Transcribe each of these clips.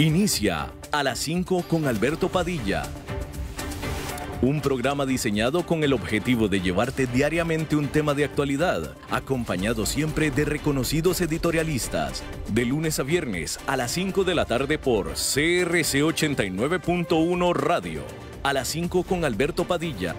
Inicia a las 5 con Alberto Padilla. Un programa diseñado con el objetivo de llevarte diariamente un tema de actualidad, acompañado siempre de reconocidos editorialistas. De lunes a viernes a las 5 de la tarde por CRC 89.1 Radio. A las 5 con Alberto Padilla.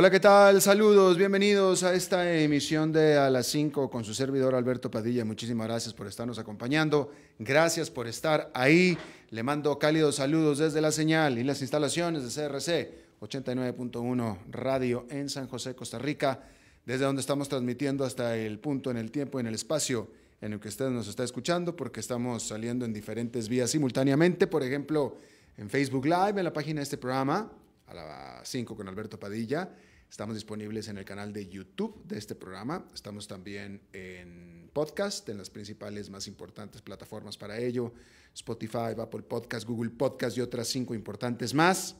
Hola, ¿qué tal? Saludos, bienvenidos a esta emisión de A las 5 con su servidor Alberto Padilla. Muchísimas gracias por estarnos acompañando, gracias por estar ahí. Le mando cálidos saludos desde la señal y las instalaciones de CRC 89.1 Radio en San José, Costa Rica, desde donde estamos transmitiendo hasta el punto en el tiempo, y en el espacio en el que usted nos está escuchando, porque estamos saliendo en diferentes vías simultáneamente, por ejemplo, en Facebook Live, en la página de este programa, a la 5 con Alberto Padilla, Estamos disponibles en el canal de YouTube de este programa. Estamos también en podcast, en las principales más importantes plataformas para ello. Spotify, Apple Podcast, Google Podcast y otras cinco importantes más.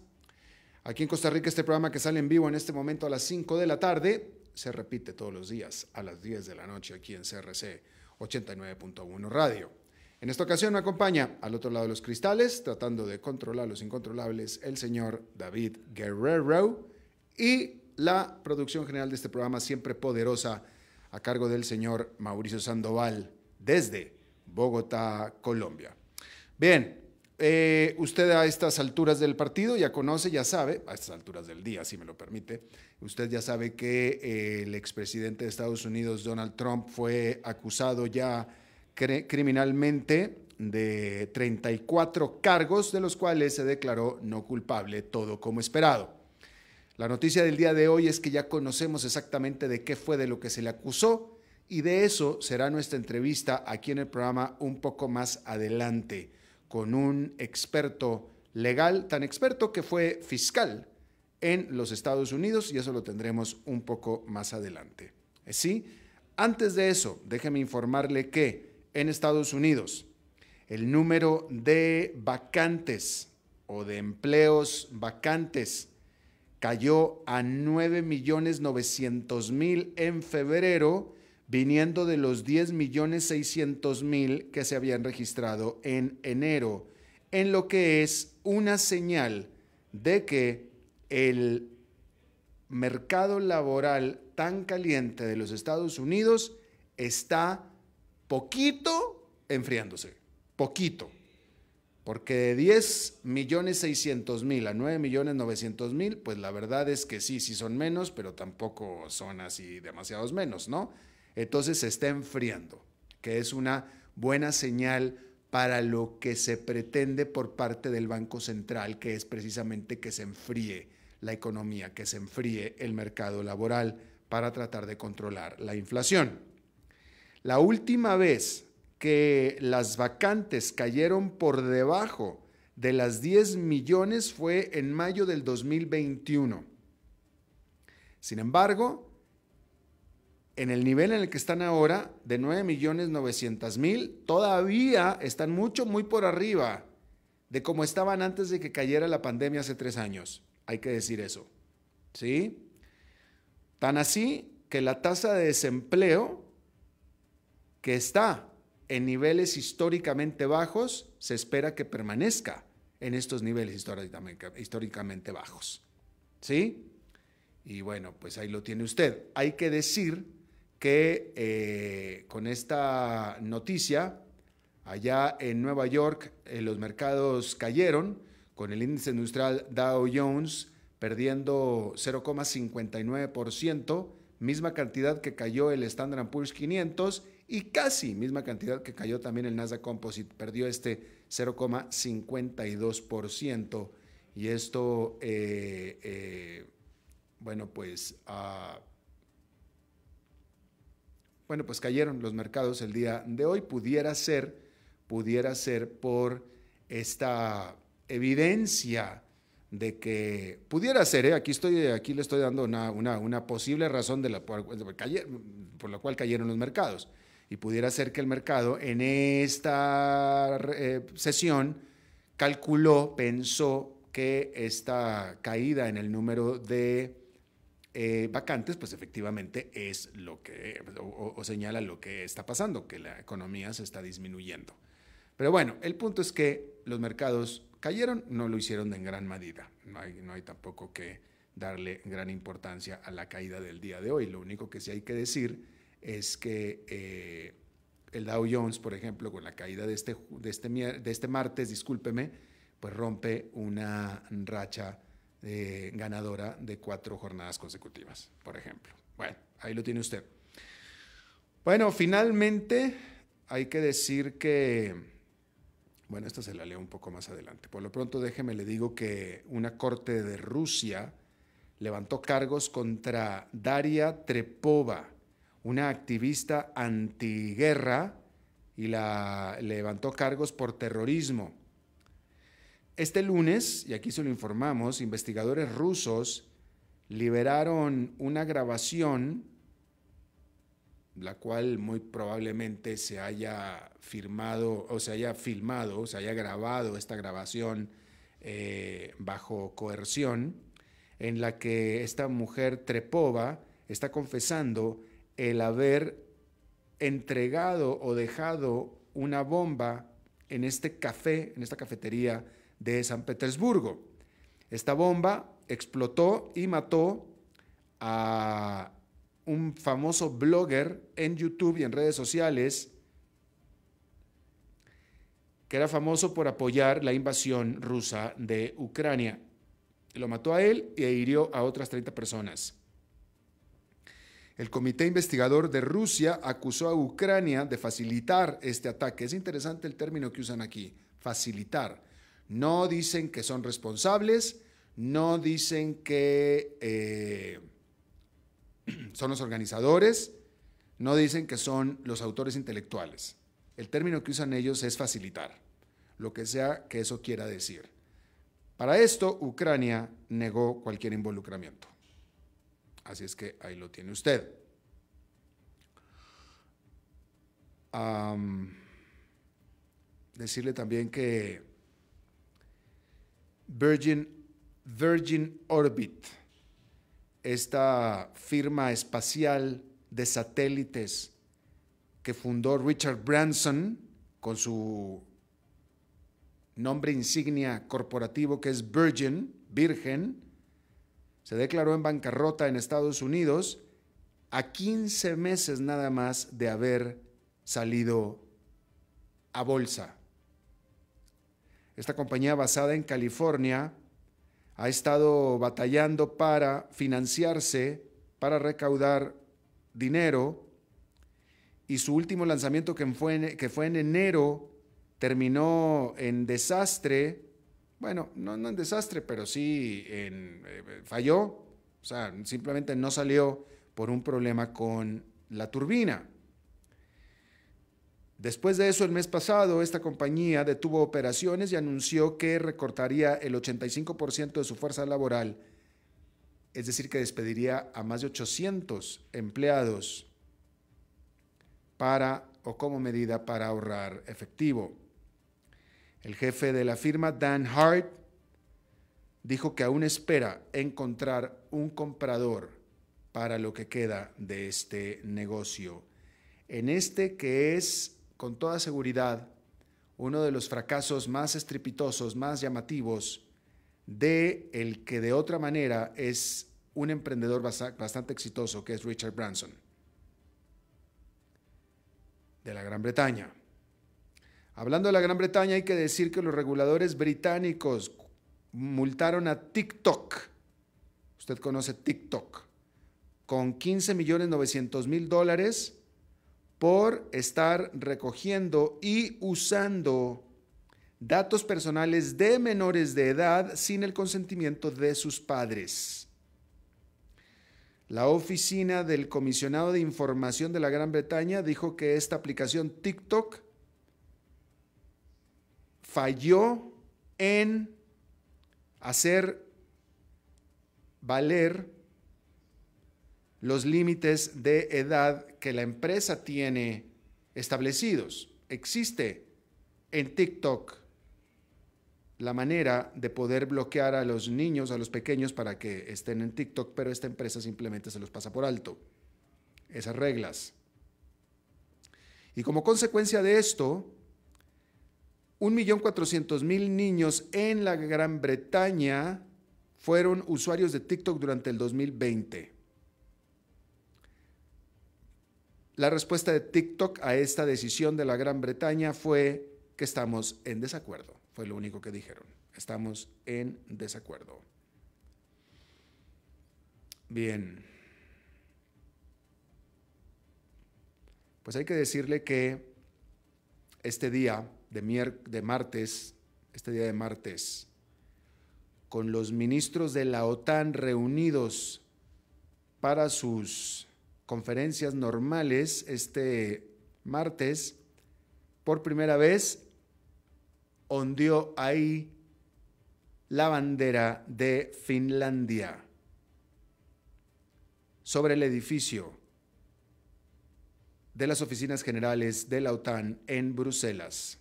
Aquí en Costa Rica este programa que sale en vivo en este momento a las 5 de la tarde se repite todos los días a las 10 de la noche aquí en CRC 89.1 Radio. En esta ocasión me acompaña al otro lado de los cristales, tratando de controlar los incontrolables, el señor David Guerrero y la producción general de este programa siempre poderosa a cargo del señor Mauricio Sandoval desde Bogotá, Colombia. Bien, eh, usted a estas alturas del partido ya conoce, ya sabe, a estas alturas del día, si me lo permite, usted ya sabe que eh, el expresidente de Estados Unidos, Donald Trump, fue acusado ya criminalmente de 34 cargos, de los cuales se declaró no culpable, todo como esperado. La noticia del día de hoy es que ya conocemos exactamente de qué fue de lo que se le acusó y de eso será nuestra entrevista aquí en el programa un poco más adelante con un experto legal, tan experto que fue fiscal en los Estados Unidos y eso lo tendremos un poco más adelante. Eh, ¿Sí? Antes de eso, déjeme informarle que en Estados Unidos el número de vacantes o de empleos vacantes cayó a 9.900.000 millones en febrero, viniendo de los 10.600.000 millones que se habían registrado en enero, en lo que es una señal de que el mercado laboral tan caliente de los Estados Unidos está poquito enfriándose, poquito. Porque de 10.600.000 mil a 9.900.000, millones mil, pues la verdad es que sí, sí son menos, pero tampoco son así demasiados menos, ¿no? Entonces se está enfriando, que es una buena señal para lo que se pretende por parte del Banco Central, que es precisamente que se enfríe la economía, que se enfríe el mercado laboral para tratar de controlar la inflación. La última vez que las vacantes cayeron por debajo de las 10 millones fue en mayo del 2021. Sin embargo, en el nivel en el que están ahora, de 9 millones mil, todavía están mucho, muy por arriba de como estaban antes de que cayera la pandemia hace tres años. Hay que decir eso. ¿Sí? Tan así que la tasa de desempleo que está en niveles históricamente bajos, se espera que permanezca en estos niveles históricamente bajos. ¿Sí? Y bueno, pues ahí lo tiene usted. Hay que decir que eh, con esta noticia, allá en Nueva York eh, los mercados cayeron, con el índice industrial Dow Jones perdiendo 0,59%, misma cantidad que cayó el Standard Poor's 500 y casi misma cantidad que cayó también el Nasdaq Composite, perdió este 0,52%. Y esto, eh, eh bueno, pues, ah, bueno, pues cayeron los mercados el día de hoy. Pudiera ser, pudiera ser por esta evidencia de que pudiera ser, ¿eh? aquí, estoy, aquí le estoy dando una, una, posible razón de la, por la cual cayeron los mercados. Y pudiera ser que el mercado en esta eh, sesión calculó, pensó que esta caída en el número de eh, vacantes, pues efectivamente es lo que, o, señala lo que está pasando, que la economía se está disminuyendo. Pero bueno, el punto es que los mercados cayeron, no lo hicieron de gran medida. No hay, no hay tampoco que darle gran importancia a la caída del día de hoy. Lo único que sí hay que decir es que eh, el Dow Jones, por ejemplo, con la caída de este, de este, de este martes, discúlpeme, pues rompe una racha ganadora de cuatro jornadas consecutivas, por ejemplo. Bueno, ahí lo tiene usted. Bueno, finalmente hay que decir que... Bueno, esto se la leo un poco más adelante. Por lo pronto, déjeme le digo que una corte de Rusia levantó cargos contra Daria Trepova, una activista antiguerra y la levantó cargos por terrorismo. Este lunes, y aquí se lo informamos, investigadores rusos liberaron una grabación, la cual muy probablemente se haya firmado o se haya filmado, se haya grabado esta grabación eh, bajo coerción, en la que esta mujer Trepova está confesando el haber entregado o dejado una bomba en este café, en esta cafetería de San Petersburgo. Esta bomba explotó y mató a un famoso blogger en YouTube y en redes sociales que era famoso por apoyar la invasión rusa de Ucrania. Lo mató a él e hirió a otras 30 personas. El comité investigador de Rusia acusó a Ucrania de facilitar este ataque. Es interesante el término que usan aquí, facilitar. No dicen que son responsables, no dicen que eh, son los organizadores, no dicen que son los autores intelectuales. El término que usan ellos es facilitar, lo que sea que eso quiera decir. Para esto, Ucrania negó cualquier involucramiento. Así es que ahí lo tiene usted. decirle también que Virgin, Virgin Orbit, esta firma espacial de satélites que fundó Richard Branson con su nombre insignia corporativo que es Virgin, Virgen, se declaró en bancarrota en Estados Unidos a 15 meses nada más de haber salido a bolsa. Esta compañía basada en California ha estado batallando para financiarse, para recaudar dinero y su último lanzamiento que fue en, que fue en enero terminó en desastre bueno, no, en desastre, pero sí eh, falló, o sea, simplemente no salió por un problema con la turbina. Después de eso, el mes pasado, esta compañía detuvo operaciones y anunció que recortaría el 85% de su fuerza laboral, es decir, que despediría a más de 800 empleados para o como medida para ahorrar efectivo. El jefe de la firma, Dan Hart, dijo que aún espera encontrar un comprador para lo que queda de este negocio. En este que es, con toda seguridad, uno de los fracasos más estrepitosos, más llamativos, de el que de otra manera es un emprendedor bastante exitoso, que es Richard Branson, de la Gran Bretaña. Hablando de la Gran Bretaña, hay que decir que los reguladores británicos multaron a TikTok. Usted conoce TikTok. Con 15 millones 900 mil dólares por estar recogiendo y usando datos personales de menores de edad sin el consentimiento de sus padres. La oficina del comisionado de información de la Gran Bretaña dijo que esta aplicación TikTok falló en hacer valer los límites de edad que la empresa tiene establecidos. Existe en TikTok la manera de poder bloquear a los niños, a los pequeños, para que estén en TikTok, pero esta empresa simplemente se los pasa por alto. Esas reglas. Y como consecuencia de esto, 1.400.000 niños en la Gran Bretaña fueron usuarios de TikTok durante el 2020. La respuesta de TikTok a esta decisión de la Gran Bretaña fue que estamos en desacuerdo. Fue lo único que dijeron. Estamos en desacuerdo. Bien. Pues hay que decirle que este día de, de martes, este día de martes, con los ministros de la OTAN reunidos para sus conferencias normales este martes, por primera vez ondeó ahí la bandera de Finlandia sobre el edificio de las oficinas generales de la OTAN en Bruselas.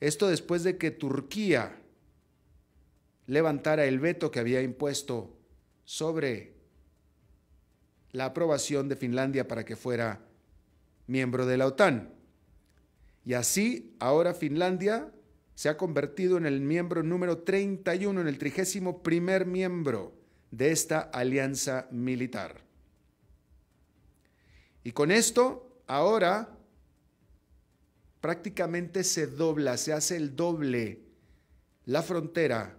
Esto después de que Turquía levantara el veto que había impuesto sobre la aprobación de Finlandia para que fuera miembro de la OTAN. Y así, ahora Finlandia se ha convertido en el miembro número 31, en el trigésimo primer miembro de esta alianza militar. Y con esto, ahora prácticamente se dobla, se hace el doble la frontera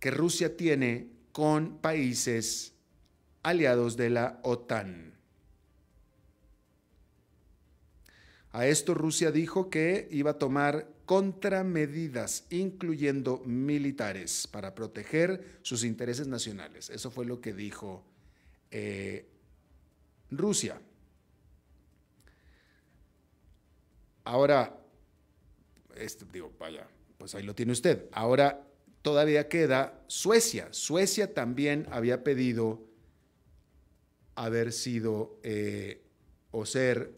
que Rusia tiene con países aliados de la OTAN. A esto Rusia dijo que iba a tomar contramedidas, incluyendo militares, para proteger sus intereses nacionales. Eso fue lo que dijo eh, Rusia. Ahora, este, digo, vaya, pues ahí lo tiene usted. Ahora todavía queda Suecia. Suecia también había pedido haber sido eh, o ser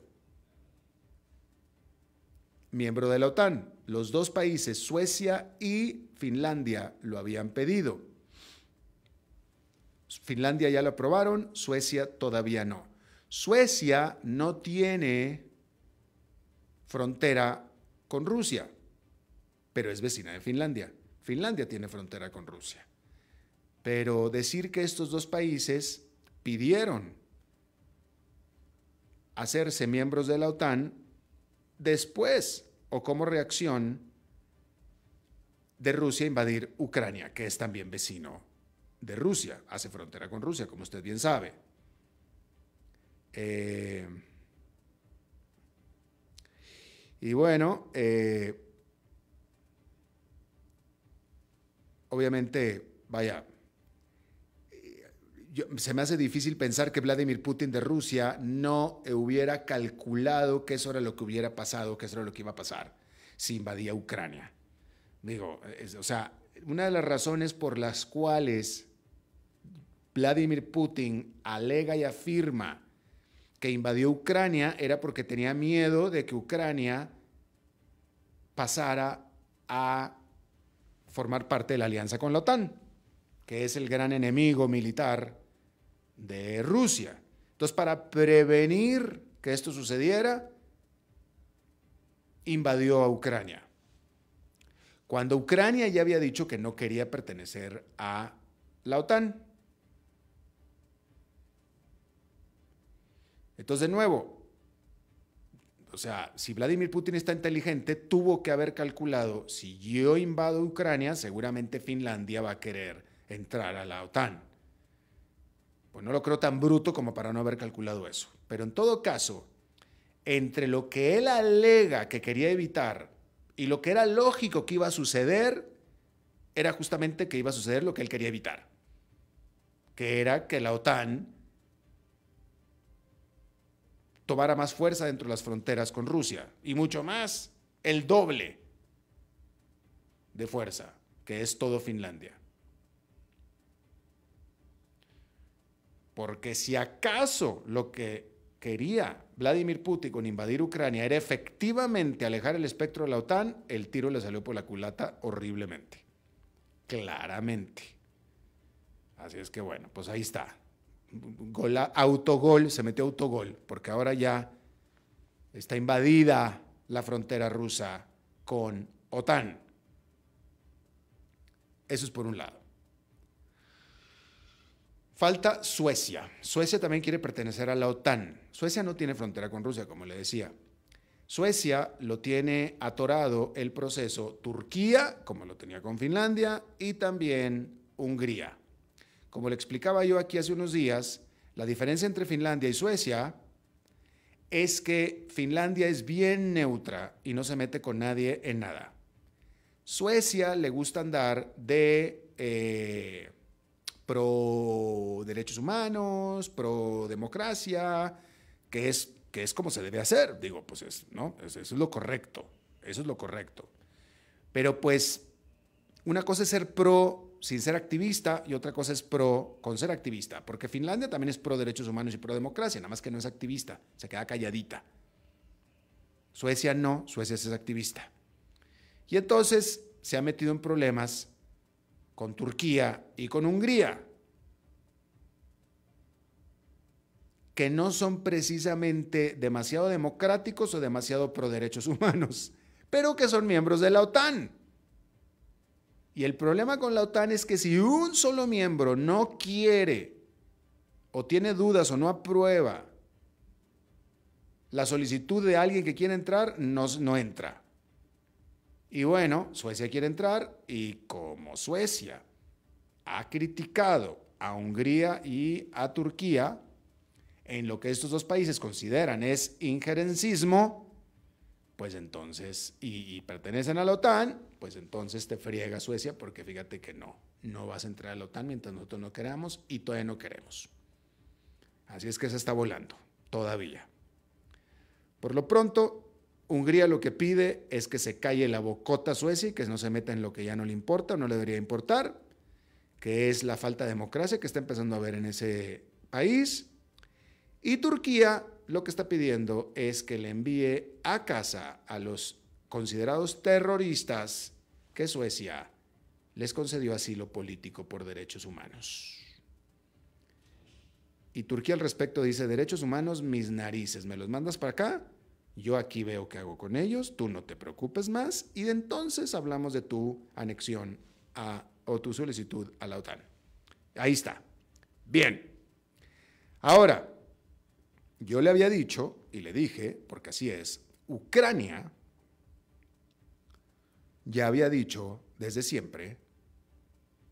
miembro de la OTAN. Los dos países, Suecia y Finlandia, lo habían pedido. Finlandia ya lo aprobaron, Suecia todavía no. Suecia no tiene frontera con Rusia, pero es vecina de Finlandia. Finlandia tiene frontera con Rusia. Pero decir que estos dos países pidieron hacerse miembros de la OTAN después o como reacción de Rusia invadir Ucrania, que es también vecino de Rusia, hace frontera con Rusia, como usted bien sabe. Eh, y bueno, eh, obviamente, vaya, eh, se me hace difícil pensar que Vladimir Putin de Rusia no hubiera calculado que eso era lo que hubiera pasado, que eso era lo que iba a pasar si invadía Ucrania. Digo, o sea, una de las razones por las cuales Vladimir Putin alega y afirma que invadió Ucrania era porque tenía miedo de que Ucrania pasara a formar parte de la alianza con la OTAN, que es el gran enemigo militar de Rusia. Entonces, para prevenir que esto sucediera, invadió a Ucrania. Cuando Ucrania ya había dicho que no quería pertenecer a la OTAN, Entonces, de nuevo, o sea, si Vladimir Putin está inteligente, tuvo que haber calculado, si yo invado Ucrania, seguramente Finlandia va a querer entrar a la OTAN. Pues no lo creo tan bruto como para no haber calculado eso. Pero en todo caso, entre lo que él alega que quería evitar y lo que era lógico que iba a suceder, era justamente que iba a suceder lo que él quería evitar, que era que la OTAN tomara más fuerza dentro de las fronteras con Rusia y mucho más, el doble de fuerza, que es todo Finlandia. Porque si acaso lo que quería Vladimir Putin con invadir Ucrania era efectivamente alejar el espectro de la OTAN, el tiro le salió por la culata horriblemente. Claramente. Así es que bueno, pues ahí está autogol, se metió autogol, porque ahora ya está invadida la frontera rusa con OTAN. Eso es por un lado. Falta Suecia. Suecia también quiere pertenecer a la OTAN. Suecia no tiene frontera con Rusia, como le decía. Suecia lo tiene atorado el proceso Turquía, como lo tenía con Finlandia, y también Hungría. Como le explicaba yo aquí hace unos días, la diferencia entre Finlandia y Suecia es que Finlandia es bien neutra y no se mete con nadie en nada. Suecia le gusta andar de eh, pro derechos humanos, pro democracia, que es, que es como se debe hacer. Digo, pues es, ¿no? eso es lo correcto. Eso es lo correcto. Pero pues una cosa es ser pro sin ser activista y otra cosa es pro con ser activista, porque Finlandia también es pro derechos humanos y pro democracia, nada más que no es activista, se queda calladita. Suecia no, Suecia es activista. Y entonces se ha metido en problemas con Turquía y con Hungría, que no son precisamente demasiado democráticos o demasiado pro derechos humanos, pero que son miembros de la OTAN. Y el problema con la OTAN es que si un solo miembro no quiere o tiene dudas o no aprueba la solicitud de alguien que quiere entrar, no, no entra. Y bueno, Suecia quiere entrar y como Suecia ha criticado a Hungría y a Turquía en lo que estos dos países consideran es injerencismo, pues entonces, y, pertenecen a la OTAN, pues entonces te friega Suecia porque fíjate que no, no vas a entrar a la OTAN mientras nosotros no queramos y todavía no queremos. Así es que se está volando, todavía. Por lo pronto, Hungría lo que pide es que se calle la bocota a Suecia y que no se meta en lo que ya no le importa o no le debería importar, que es la falta de democracia que está empezando a haber en ese país. Y Turquía lo que está pidiendo es que le envíe a casa a los considerados terroristas que Suecia les concedió asilo político por derechos humanos. Y Turquía al respecto dice, derechos humanos, mis narices, me los mandas para acá, yo aquí veo qué hago con ellos, tú no te preocupes más, y de entonces hablamos de tu anexión a, o tu solicitud a la OTAN. Ahí está. Bien. Ahora, yo le había dicho y le dije, porque así es, Ucrania ya había dicho desde siempre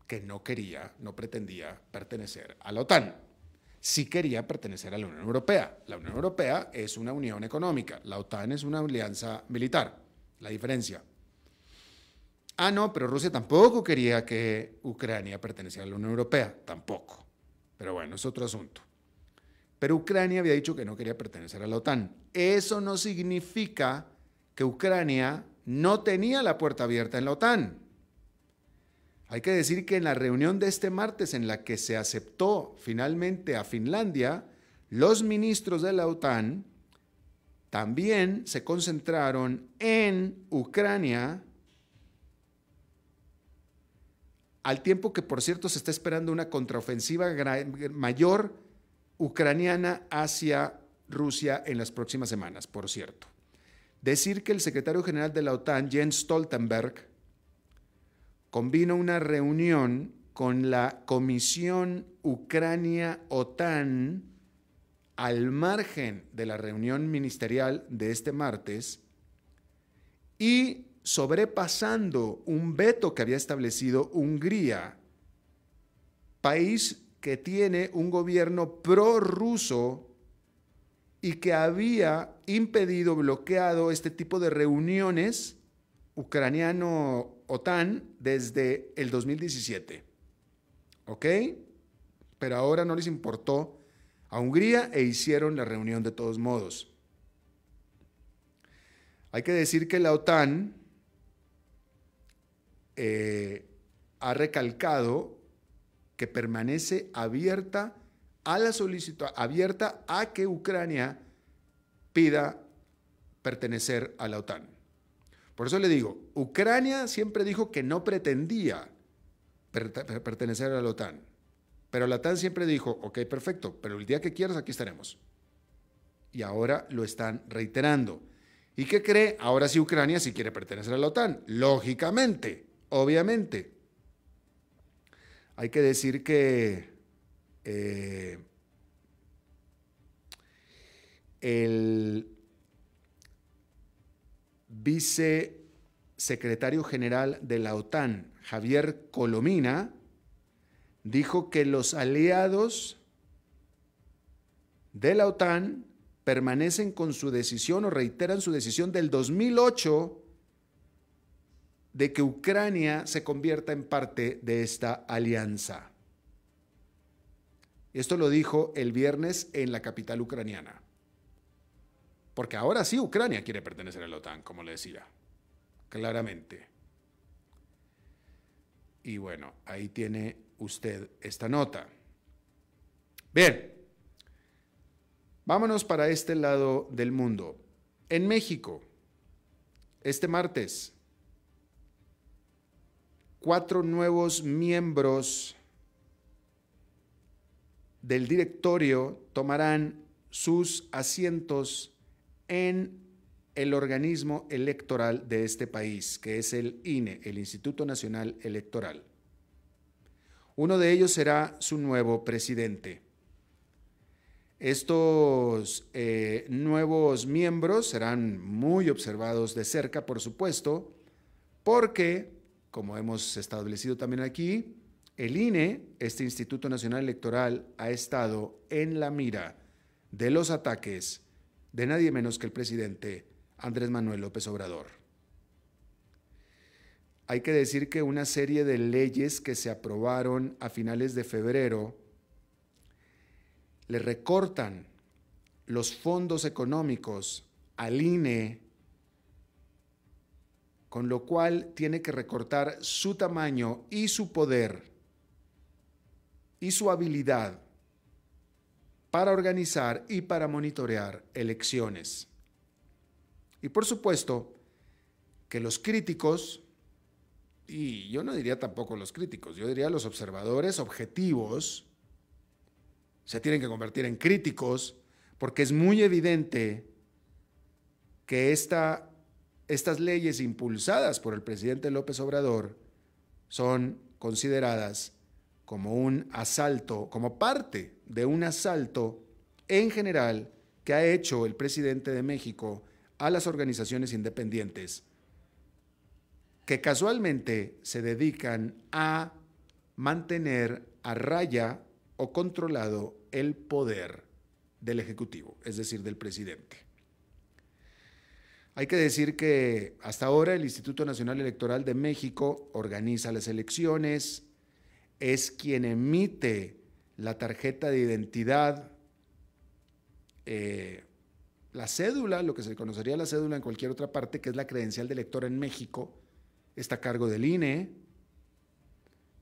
que no quería, no pretendía pertenecer a la OTAN. Sí quería pertenecer a la Unión Europea. La Unión Europea es una unión económica, la OTAN es una alianza militar, la diferencia. Ah, no, pero Rusia tampoco quería que Ucrania perteneciera a la Unión Europea, tampoco. Pero bueno, es otro asunto. Pero Ucrania había dicho que no quería pertenecer a la OTAN. Eso no significa que Ucrania no tenía la puerta abierta en la OTAN. Hay que decir que en la reunión de este martes en la que se aceptó finalmente a Finlandia, los ministros de la OTAN también se concentraron en Ucrania, al tiempo que, por cierto, se está esperando una contraofensiva mayor ucraniana hacia Rusia en las próximas semanas, por cierto. Decir que el secretario general de la OTAN, Jens Stoltenberg, convino una reunión con la Comisión Ucrania-OTAN al margen de la reunión ministerial de este martes y sobrepasando un veto que había establecido Hungría, país que tiene un gobierno prorruso y que había impedido, bloqueado este tipo de reuniones ucraniano-OTAN desde el 2017. ¿Ok? Pero ahora no les importó a Hungría e hicieron la reunión de todos modos. Hay que decir que la OTAN eh, ha recalcado que permanece abierta a la solicitud, abierta a que Ucrania pida pertenecer a la OTAN. Por eso le digo, Ucrania siempre dijo que no pretendía pertenecer a la OTAN, pero la OTAN siempre dijo, ok, perfecto, pero el día que quieras aquí estaremos. Y ahora lo están reiterando. ¿Y qué cree? Ahora sí Ucrania sí quiere pertenecer a la OTAN, lógicamente, obviamente hay que decir que eh, el vicesecretario general de la OTAN, Javier Colomina, dijo que los aliados de la OTAN permanecen con su decisión o reiteran su decisión del 2008 de que Ucrania se convierta en parte de esta alianza. Esto lo dijo el viernes en la capital ucraniana. Porque ahora sí Ucrania quiere pertenecer a la OTAN, como le decía, claramente. Y bueno, ahí tiene usted esta nota. Bien, vámonos para este lado del mundo. En México, este martes, cuatro nuevos miembros del directorio tomarán sus asientos en el organismo electoral de este país, que es el INE, el Instituto Nacional Electoral. Uno de ellos será su nuevo presidente. Estos eh, nuevos miembros serán muy observados de cerca, por supuesto, porque como hemos establecido también aquí, el INE, este Instituto Nacional Electoral, ha estado en la mira de los ataques de nadie menos que el presidente Andrés Manuel López Obrador. Hay que decir que una serie de leyes que se aprobaron a finales de febrero le recortan los fondos económicos al INE con lo cual tiene que recortar su tamaño y su poder y su habilidad para organizar y para monitorear elecciones. Y por supuesto que los críticos, y yo no diría tampoco los críticos, yo diría los observadores objetivos, se tienen que convertir en críticos porque es muy evidente que esta estas leyes impulsadas por el presidente López Obrador son consideradas como un asalto, como parte de un asalto en general que ha hecho el presidente de México a las organizaciones independientes que casualmente se dedican a mantener a raya o controlado el poder del Ejecutivo, es decir, del presidente. Hay que decir que hasta ahora el Instituto Nacional Electoral de México organiza las elecciones, es quien emite la tarjeta de identidad, eh, la cédula, lo que se conocería la cédula en cualquier otra parte, que es la credencial de elector en México, está a cargo del INE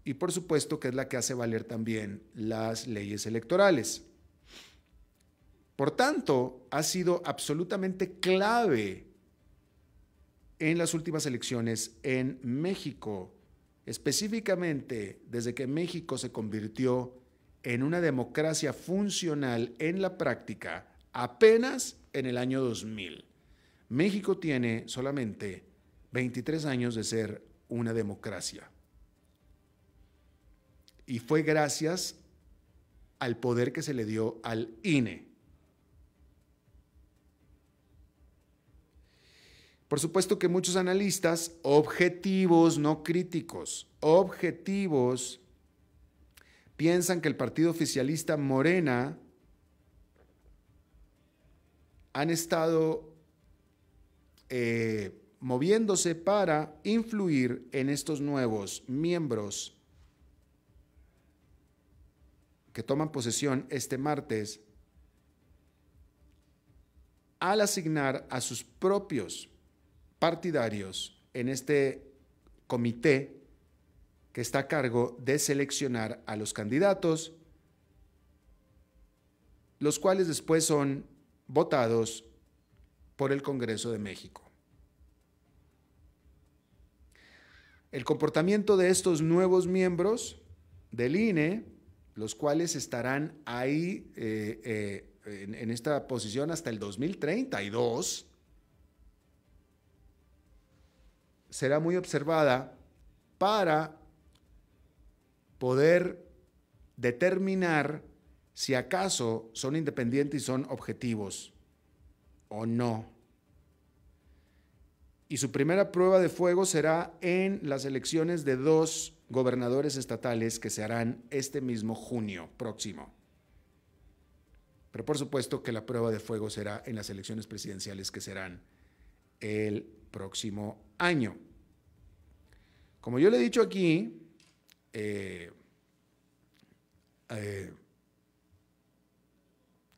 y por supuesto que es la que hace valer también las leyes electorales. Por tanto, ha sido absolutamente clave en las últimas elecciones en México, específicamente desde que México se convirtió en una democracia funcional en la práctica apenas en el año 2000. México tiene solamente 23 años de ser una democracia. Y fue gracias al poder que se le dio al INE. Por supuesto que muchos analistas, objetivos, no críticos, objetivos, piensan que el partido oficialista Morena han estado eh, moviéndose para influir en estos nuevos miembros que toman posesión este martes al asignar a sus propios partidarios en este comité que está a cargo de seleccionar a los candidatos, los cuales después son votados por el Congreso de México. El comportamiento de estos nuevos miembros del INE, los cuales estarán ahí eh, eh, en esta posición hasta el 2032, será muy observada para poder determinar si acaso son independientes y son objetivos o no. Y su primera prueba de fuego será en las elecciones de dos gobernadores estatales que se harán este mismo junio próximo. Pero por supuesto que la prueba de fuego será en las elecciones presidenciales que serán el próximo año. Como yo le he dicho aquí, eh, eh,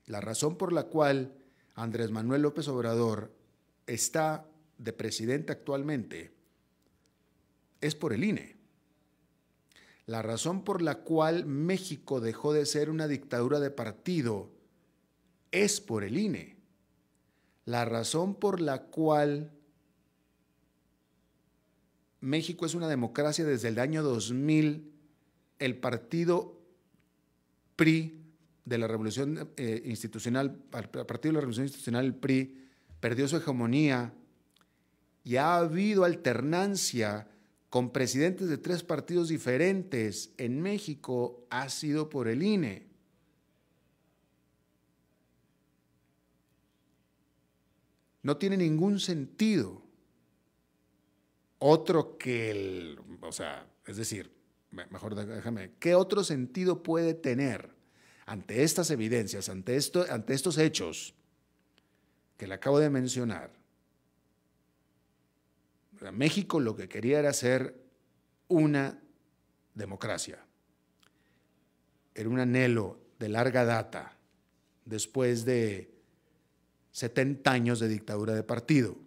la razón por la cual Andrés Manuel López Obrador está de presidente actualmente es por el INE. La razón por la cual México dejó de ser una dictadura de partido es por el INE. La razón por la cual México es una democracia desde el año 2000. El partido PRI eh, de la Revolución Institucional, el Partido de la Revolución Institucional, PRI, perdió su hegemonía y ha habido alternancia con presidentes de tres partidos diferentes en México ha sido por el INE. No tiene ningún sentido otro que el, o sea, es decir, mejor déjame, ¿qué otro sentido puede tener ante estas evidencias, ante, esto, ante estos hechos que le acabo de mencionar? México lo que quería era ser una democracia. Era un anhelo de larga data, después de 70 años de dictadura de partido.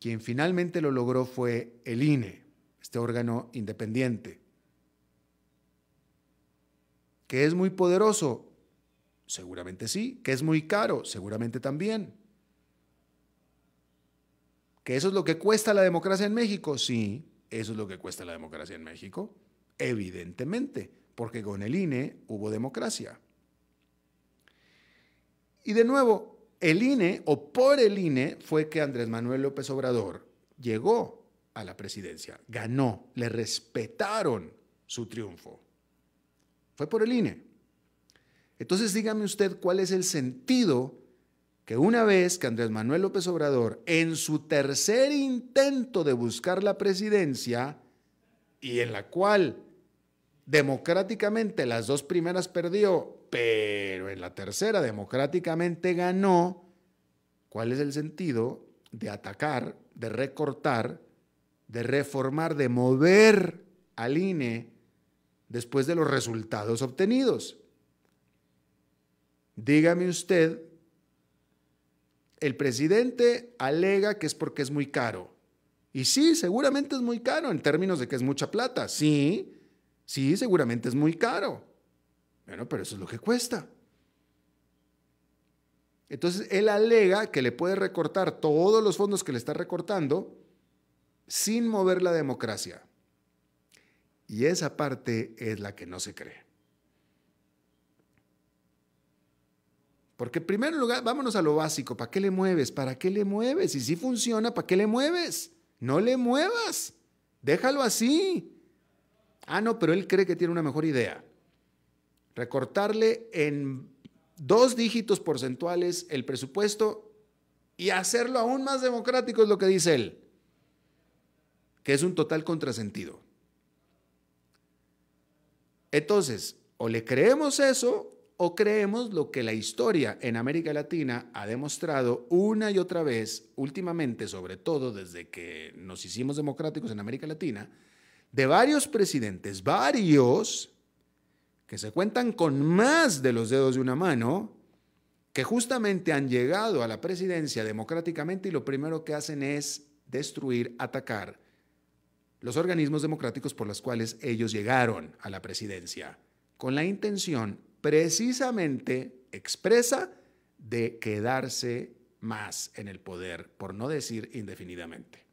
Quien finalmente lo logró fue el INE, este órgano independiente, que es muy poderoso, seguramente sí, que es muy caro, seguramente también. ¿Que eso es lo que cuesta la democracia en México? Sí, eso es lo que cuesta la democracia en México, evidentemente, porque con el INE hubo democracia. Y de nuevo, el INE o por el INE fue que Andrés Manuel López Obrador llegó a la presidencia, ganó, le respetaron su triunfo. Fue por el INE. Entonces dígame usted cuál es el sentido que una vez que Andrés Manuel López Obrador, en su tercer intento de buscar la presidencia, y en la cual democráticamente las dos primeras perdió pero en la tercera democráticamente ganó, ¿cuál es el sentido de atacar, de recortar, de reformar, de mover al INE después de los resultados obtenidos? Dígame usted, el presidente alega que es porque es muy caro. Y sí, seguramente es muy caro en términos de que es mucha plata. Sí, sí, seguramente es muy caro. Bueno, pero eso es lo que cuesta. Entonces, él alega que le puede recortar todos los fondos que le está recortando sin mover la democracia. Y esa parte es la que no se cree. Porque en primer lugar, vámonos a lo básico, ¿para qué le mueves? ¿Para qué le mueves? Y si funciona, ¿para qué le mueves? No le muevas, déjalo así. Ah, no, pero él cree que tiene una mejor idea recortarle en dos dígitos porcentuales el presupuesto y hacerlo aún más democrático, es lo que dice él, que es un total contrasentido. Entonces, o le creemos eso o creemos lo que la historia en América Latina ha demostrado una y otra vez, últimamente, sobre todo desde que nos hicimos democráticos en América Latina, de varios presidentes, varios que se cuentan con más de los dedos de una mano, que justamente han llegado a la presidencia democráticamente y lo primero que hacen es destruir, atacar los organismos democráticos por los cuales ellos llegaron a la presidencia, con la intención precisamente expresa de quedarse más en el poder, por no decir indefinidamente.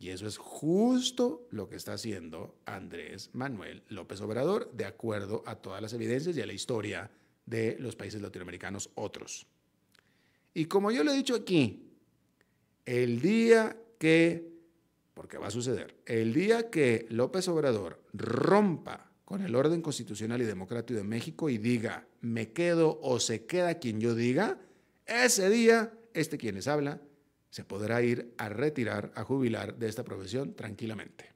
Y eso es justo lo que está haciendo Andrés Manuel López Obrador, de acuerdo a todas las evidencias y a la historia de los países latinoamericanos otros. Y como yo lo he dicho aquí, el día que, porque va a suceder, el día que López Obrador rompa con el orden constitucional y democrático de México y diga, me quedo o se queda quien yo diga, ese día, este quien les habla, se podrá ir a retirar, a jubilar de esta profesión tranquilamente.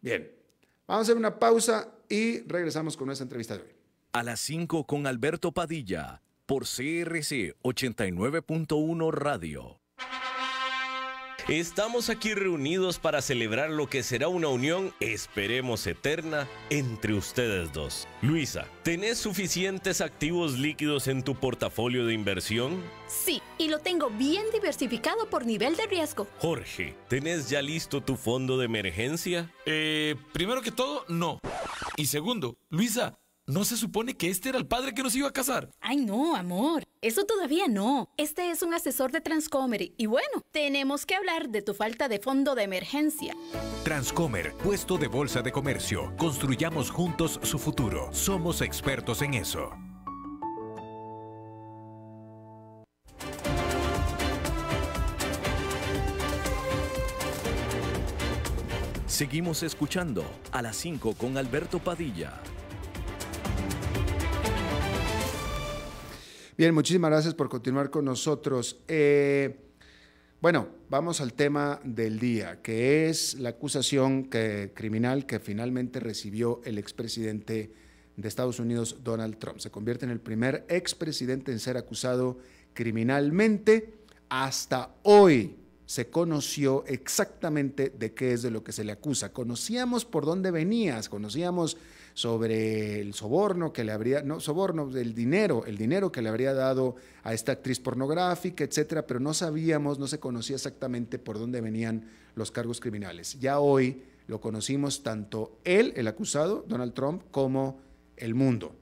Bien, vamos a hacer una pausa y regresamos con nuestra entrevista de hoy. A las 5 con Alberto Padilla, por CRC 89.1 Radio. Estamos aquí reunidos para celebrar lo que será una unión, esperemos eterna, entre ustedes dos. Luisa, ¿tenés suficientes activos líquidos en tu portafolio de inversión? Sí, y lo tengo bien diversificado por nivel de riesgo. Jorge, ¿tenés ya listo tu fondo de emergencia? Eh, primero que todo, no. Y segundo, Luisa, ¿No se supone que este era el padre que nos iba a casar? Ay, no, amor. Eso todavía no. Este es un asesor de Transcomer y bueno, tenemos que hablar de tu falta de fondo de emergencia. Transcomer, puesto de bolsa de comercio. Construyamos juntos su futuro. Somos expertos en eso. Seguimos escuchando a las 5 con Alberto Padilla. Bien, muchísimas gracias por continuar con nosotros. Eh, bueno, vamos al tema del día, que es la acusación criminal que finalmente recibió el expresidente de Estados Unidos, Donald Trump. Se convierte en el primer expresidente en ser acusado criminalmente. Hasta hoy se conoció exactamente de qué es de lo que se le acusa. Conocíamos por dónde venías, conocíamos sobre el soborno que le habría, no, soborno, del dinero, el dinero que le habría dado a esta actriz pornográfica, etcétera, pero no sabíamos, no se conocía exactamente por dónde venían los cargos criminales. Ya hoy lo conocimos tanto él, el acusado, Donald Trump, como el mundo.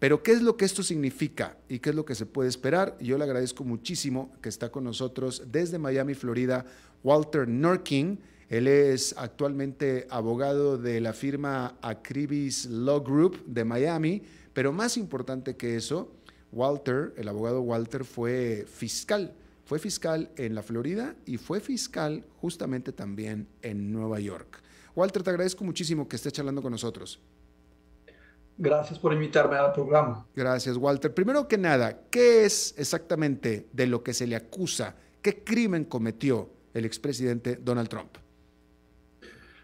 Pero ¿qué es lo que esto significa y qué es lo que se puede esperar? Yo le agradezco muchísimo que está con nosotros desde Miami, Florida, Walter Norking él es actualmente abogado de la firma Acribis Law Group de Miami, pero más importante que eso, Walter, el abogado Walter, fue fiscal. Fue fiscal en la Florida y fue fiscal justamente también en Nueva York. Walter, te agradezco muchísimo que estés charlando con nosotros. Gracias por invitarme al programa. Gracias, Walter. Primero que nada, ¿qué es exactamente de lo que se le acusa? ¿Qué crimen cometió el expresidente Donald Trump?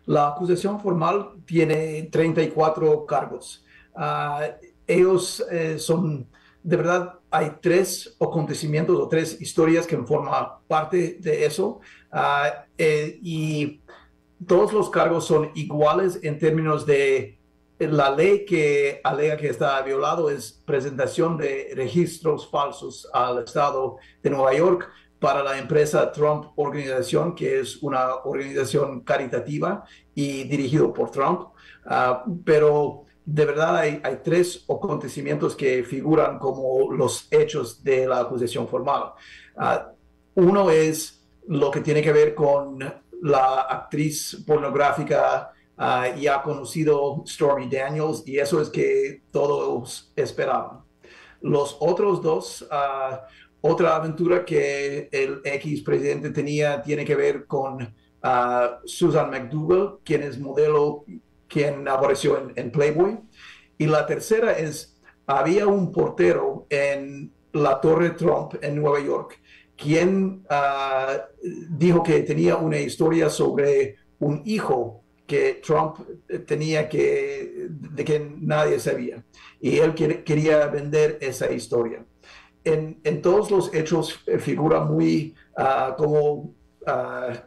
La acusación formal tiene 34 cargos. Ah, ellos eh, son, de verdad, hay tres acontecimientos o tres historias que forman parte de eso. Ah, eh, y todos los cargos son iguales en términos de eh, la ley que alega que está violado es presentación de registros falsos al Estado de Nueva York para la empresa Trump Organización, que es una organización caritativa y dirigido por Trump. Ah, pero de verdad hay, tres acontecimientos que figuran como los hechos de la acusación formal. Ah, uno es lo que tiene que ver con la actriz pornográfica ah, y ya conocido Stormy Daniels y eso es que todos esperaban. Los otros dos otra aventura que el ex presidente tenía tiene que ver con ah, Susan McDougal, quien es modelo, quien apareció en, Playboy. Y la tercera es, había un portero en la Torre Trump en Nueva York, quien ah, dijo que tenía una historia sobre un hijo que Trump eh, tenía que, de que nadie sabía. Y él quería vender esa historia en, todos los hechos eh, figura muy ah, como ah,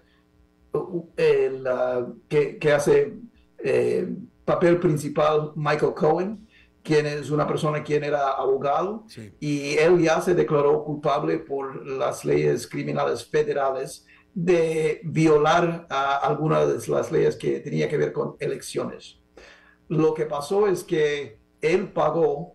el, ah, que, hace eh, papel principal Michael Cohen, quien es una persona quien era abogado y él ya se declaró culpable por las leyes criminales federales de violar algunas de las leyes que tenía que ver con elecciones. Lo que pasó es que él pagó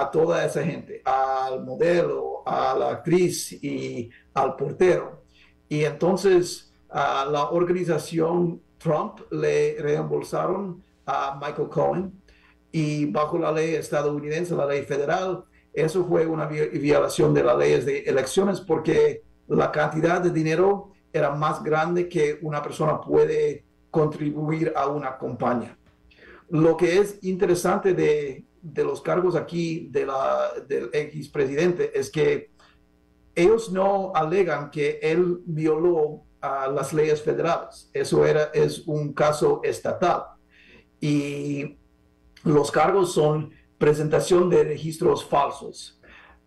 a toda esa gente, al modelo, a la actriz y al portero. Y entonces a la organización Trump le reembolsaron a Michael Cohen y bajo la ley estadounidense, la ley federal, eso fue una violación de las leyes de elecciones porque la cantidad de dinero era más grande que una persona puede contribuir a una campaña. Lo que es interesante de de los cargos aquí de la, del expresidente es que ellos no alegan que él violó las leyes federales. Eso era, es un caso estatal. Y los cargos son presentación de registros falsos.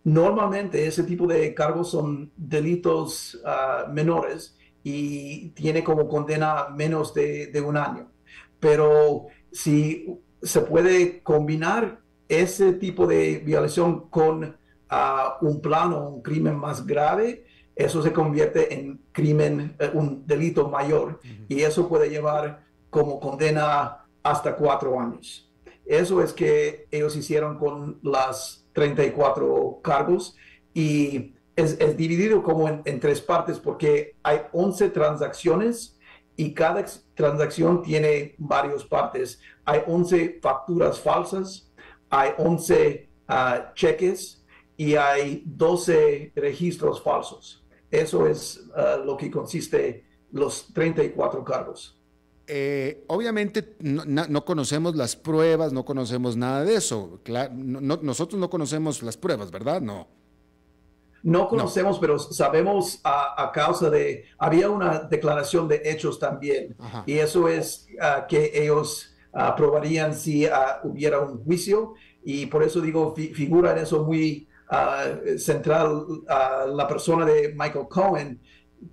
Normalmente ese tipo de cargos son delitos ah, menores y tiene como condena menos de, de un año. Pero si se puede combinar ese tipo de violación con ah, un plano, un crimen más grave, eso se convierte en crimen, eh, un delito mayor y eso puede llevar como condena hasta cuatro años. Eso es que ellos hicieron con las 34 cargos y es, dividido como en, en, tres partes porque hay 11 transacciones y cada transacción tiene varias partes. Hay 11 facturas falsas, hay 11 ah, cheques y hay 12 registros falsos. Eso es ah, lo que consiste los 34 cargos. Eh, obviamente no, conocemos las pruebas, no conocemos nada de eso. nosotros no conocemos las pruebas, ¿verdad? No. No conocemos, pero sabemos a, causa de... Había una declaración de hechos también, y eso es ah, que ellos aprobarían si ah, hubiera un juicio y por eso digo, figura en eso muy ah, central ah, la persona de Michael Cohen,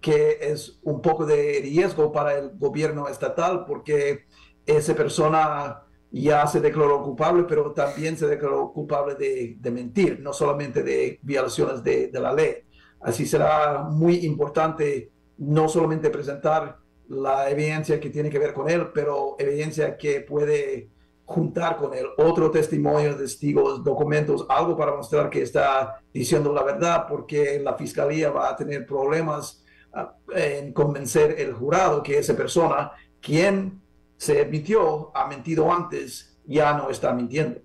que es un poco de riesgo para el gobierno estatal porque esa persona ya se declaró culpable, pero también se declaró culpable de, mentir, no solamente de violaciones de, de, la ley. Así será muy importante no solamente presentar la evidencia que tiene que ver con él, pero evidencia que puede juntar con él otro testimonio, testigos, documentos, algo para mostrar que está diciendo la verdad, porque la fiscalía va a tener problemas ah, en convencer el jurado que esa persona, quien se admitió, ha mentido antes, ya no está mintiendo.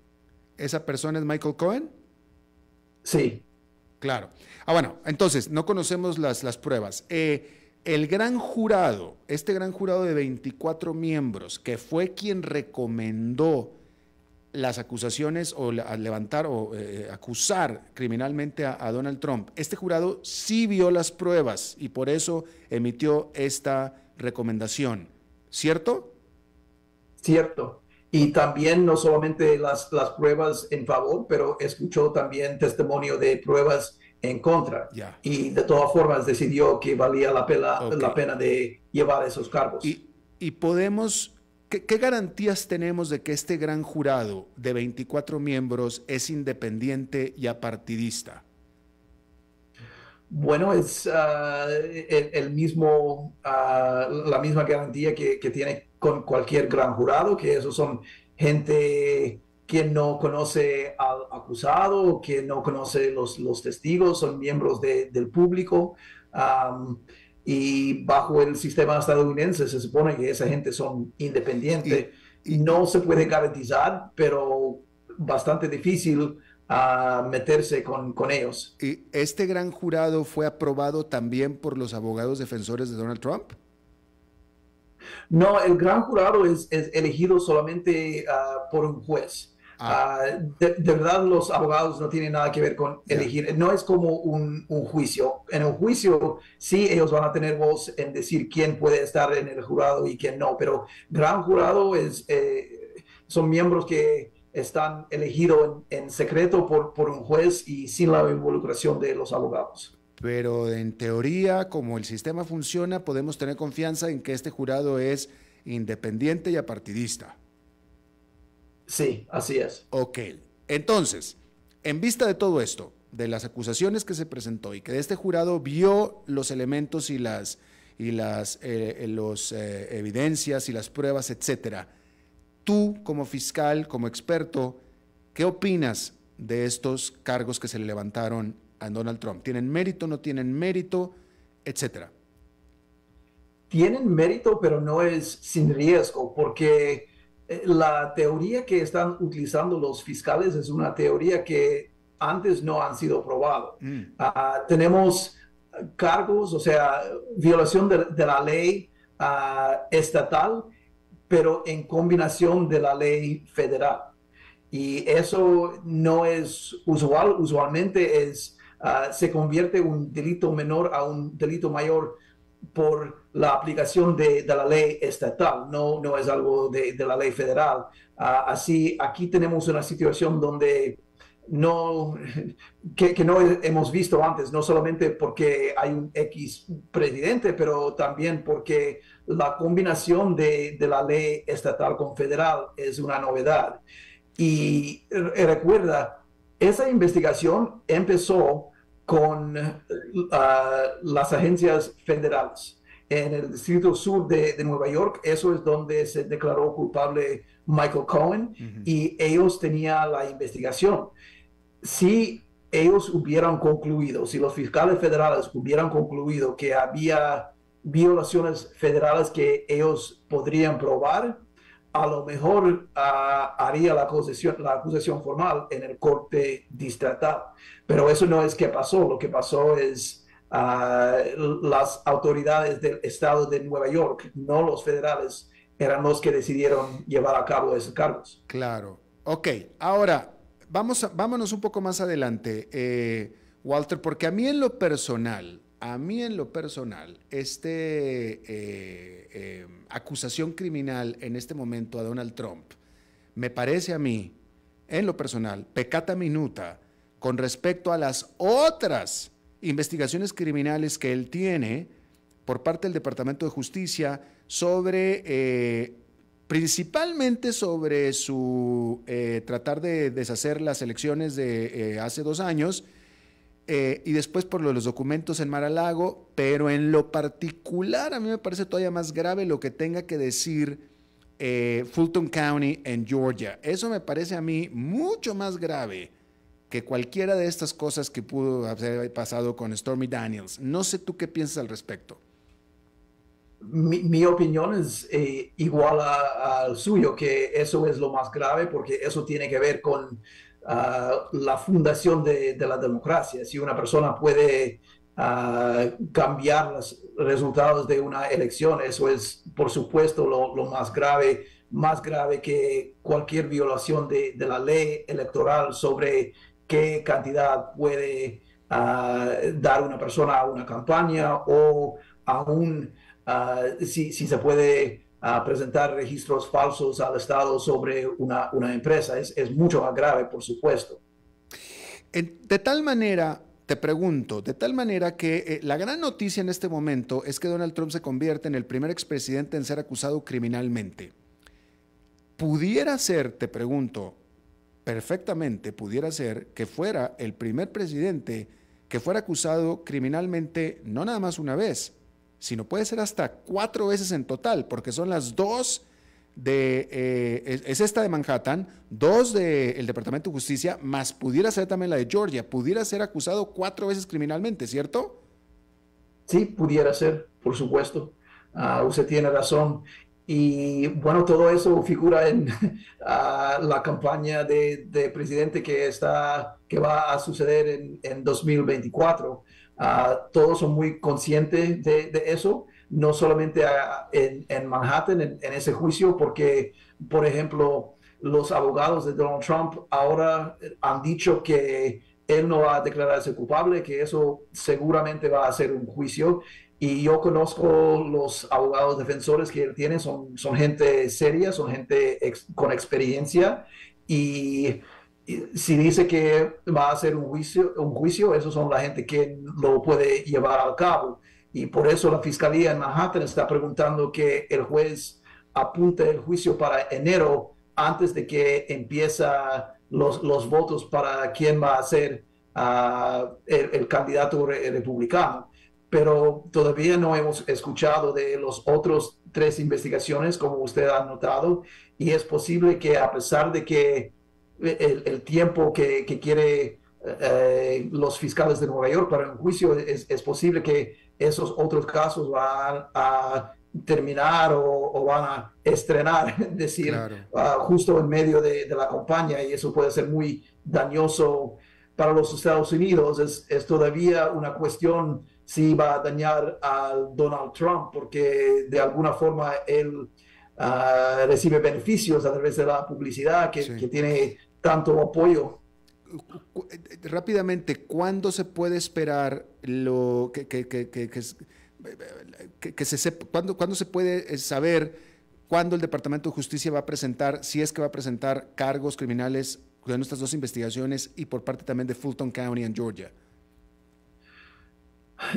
¿Esa persona es Michael Cohen? Sí. Claro. Ah, bueno, entonces, no conocemos las, las pruebas. Eh, el gran jurado, este gran jurado de 24 miembros, que fue quien recomendó las acusaciones o al levantar o eh, eh, acusar criminalmente a, Donald Trump, este jurado sí vio las pruebas y por eso emitió esta recomendación, ¿cierto? Cierto. Y también no solamente las, las pruebas en favor, pero escuchó también testimonio de pruebas en contra. Y de todas formas decidió que valía la pena, la pena de llevar esos cargos. Y, podemos, ¿qué, garantías tenemos de que este gran jurado de 24 miembros es independiente y apartidista? Bueno, es ah, el, mismo, ah, la misma garantía que, que tiene con cualquier gran jurado, que esos son gente quien no conoce al acusado, quien no conoce los, los testigos, son miembros del público. y bajo el sistema estadounidense se supone que esa gente son independientes. Y, no se puede garantizar, pero bastante difícil ah, meterse con, ellos. ¿Y este gran jurado fue aprobado también por los abogados defensores de Donald Trump? No, el gran jurado es, elegido solamente ah, por un juez. Ah. Ah, de, verdad, los abogados no tienen nada que ver con elegir. No es como un, juicio. En un juicio, sí, ellos van a tener voz en decir quién puede estar en el jurado y quién no. Pero gran jurado es, eh, son miembros que están elegidos en, en, secreto por, por un juez y sin la involucración de los abogados pero en teoría, como el sistema funciona, podemos tener confianza en que este jurado es independiente y apartidista. Sí, así es. Ok. Entonces, en vista de todo esto, de las acusaciones que se presentó y que este jurado vio los elementos y las, y las eh, eh, evidencias y las pruebas, etcétera, tú como fiscal, como experto, ¿qué opinas de estos cargos que se le levantaron a Donald Trump? ¿Tienen mérito, no tienen mérito, etcétera? Tienen mérito, pero no es sin riesgo, porque eh, la teoría que están utilizando los fiscales es una teoría que antes no han sido probado. Mm. Ah, tenemos cargos, o sea, violación de, la ley ah, estatal, pero en combinación de la ley federal. Y eso no es usual, usualmente es, ah, se convierte un delito menor a un delito mayor por la aplicación de, la ley estatal, no, no es algo de, la ley federal. Ah, así, aquí tenemos una situación donde no, que, no hemos visto antes, no solamente porque hay un X presidente, pero también porque la combinación de, la ley estatal con federal es una novedad. y recuerda, esa investigación empezó con eh, las agencias federales. En el Distrito Sur de, Nueva York, eso es donde se declaró culpable Michael Cohen y ellos tenían la investigación. Si ellos hubieran concluido, si los fiscales federales hubieran concluido que había violaciones federales que ellos podrían probar, a lo mejor ah, haría la acusación, formal en el corte distrital. Pero eso no es que pasó, lo que pasó es ah, las autoridades del estado de Nueva York, no los federales, eran los que decidieron llevar a cabo esos cargos. Claro. Ok, ahora vamos vámonos un poco más adelante, eh, Walter, porque a mí en lo personal, a mí en lo personal, esta eh, em, acusación criminal en este momento a Donald Trump, me parece a mí, en lo personal, pecata minuta con respecto a las otras investigaciones criminales que él tiene por parte del Departamento de Justicia sobre, eh, principalmente sobre su eh, tratar de deshacer las elecciones de hace dos años eh, y después por los documentos en Maralago, pero en lo particular a mí me parece todavía más grave lo que tenga que decir eh, Fulton County en Georgia. Eso me parece a mí mucho más grave que cualquiera de estas cosas que pudo haber pasado con Stormy Daniels. No sé tú qué piensas al respecto. Mi, opinión es eh, igual al suyo, que eso es lo más grave porque eso tiene que ver con la fundación de, la democracia. Si una persona puede cambiar los resultados de una elección, eso es, por supuesto, lo, más grave, más grave que cualquier violación de, la ley electoral sobre qué cantidad puede dar una persona a una campaña o aún si se puede a presentar registros falsos al Estado sobre una, empresa. Es, mucho más grave, por supuesto. De tal manera, te pregunto, de tal manera que eh, la gran noticia en este momento es que Donald Trump se convierte en el primer expresidente en ser acusado criminalmente. Pudiera ser, te pregunto, perfectamente, pudiera ser que fuera el primer presidente que fuera acusado criminalmente no nada más una vez, sino puede ser hasta cuatro veces en total, porque son las dos de, eh, es, esta de Manhattan, dos del Departamento de Justicia, más pudiera ser también la de Georgia, pudiera ser acusado cuatro veces criminalmente, ¿cierto? Sí, pudiera ser, por supuesto. Ah, usted tiene razón. Y bueno, todo eso figura en ah, la campaña de, presidente que, está, que va a suceder en, en 2024. Ah, todos son muy conscientes de, eso, no solamente ah, en, Manhattan, en, ese juicio, porque, por ejemplo, los abogados de Donald Trump ahora han dicho que él no va a declararse culpable, que eso seguramente va a ser un juicio. Y yo conozco los abogados defensores que él tiene, son, son gente seria, son gente con experiencia. Y si dice que va a hacer un juicio, un juicio, esos son la gente que lo puede llevar al cabo. Y por eso la fiscalía en Manhattan está preguntando que el juez apunte el juicio para enero antes de que empieza los, los votos para quién va a ser ah, el, candidato republicano. Pero todavía no hemos escuchado de los otros tres investigaciones, como usted ha notado, y es posible que a pesar de que el, tiempo que, que quiere eh, los fiscales de Nueva York para un juicio, es, posible que esos otros casos van a terminar o, van a estrenar, es decir, ah, justo en medio de, la campaña y eso puede ser muy dañoso para los Estados Unidos. Es, todavía una cuestión si va a dañar a Donald Trump porque de alguna forma él ah, recibe beneficios a través de la publicidad que tiene tanto apoyo. Rápidamente, ¿cuándo se puede esperar lo que, que, se sepa, ¿cuándo, se puede eh, saber cuándo el Departamento de Justicia va a presentar, si es que va a presentar cargos criminales de nuestras dos investigaciones y por parte también de Fulton County en Georgia?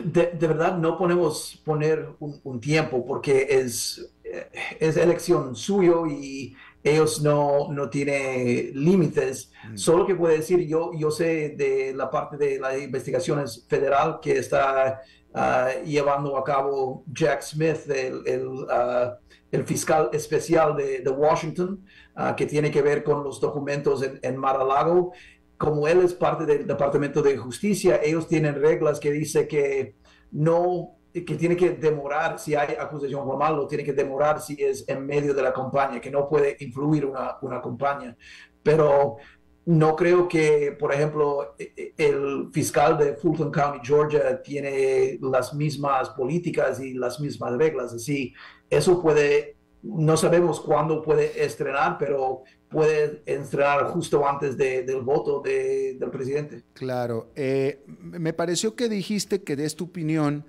De, verdad no ponemos poner un, un tiempo porque es, eh, es elección suyo y ellos no, no tienen límites. Mm. Solo que puede decir, yo, yo sé de la parte de las investigaciones federal que está ah, llevando a cabo Jack Smith, el, ah, fiscal especial de, Washington, ah, que tiene que ver con los documentos en, en Mar-a-Lago. Como él es parte del Departamento de Justicia, ellos tienen reglas que dice que no que tiene que demorar, si hay acusación formal, lo tiene que demorar si es en medio de la campaña, que no puede influir una, una campaña. Pero no creo que, por ejemplo, e, e, el fiscal de Fulton County, Georgia, tiene las mismas políticas y las mismas reglas. Así, eso puede, no sabemos cuándo puede estrenar, pero puede entrar justo antes de, del voto del presidente. Claro. Eh, me pareció que dijiste que de tu opinión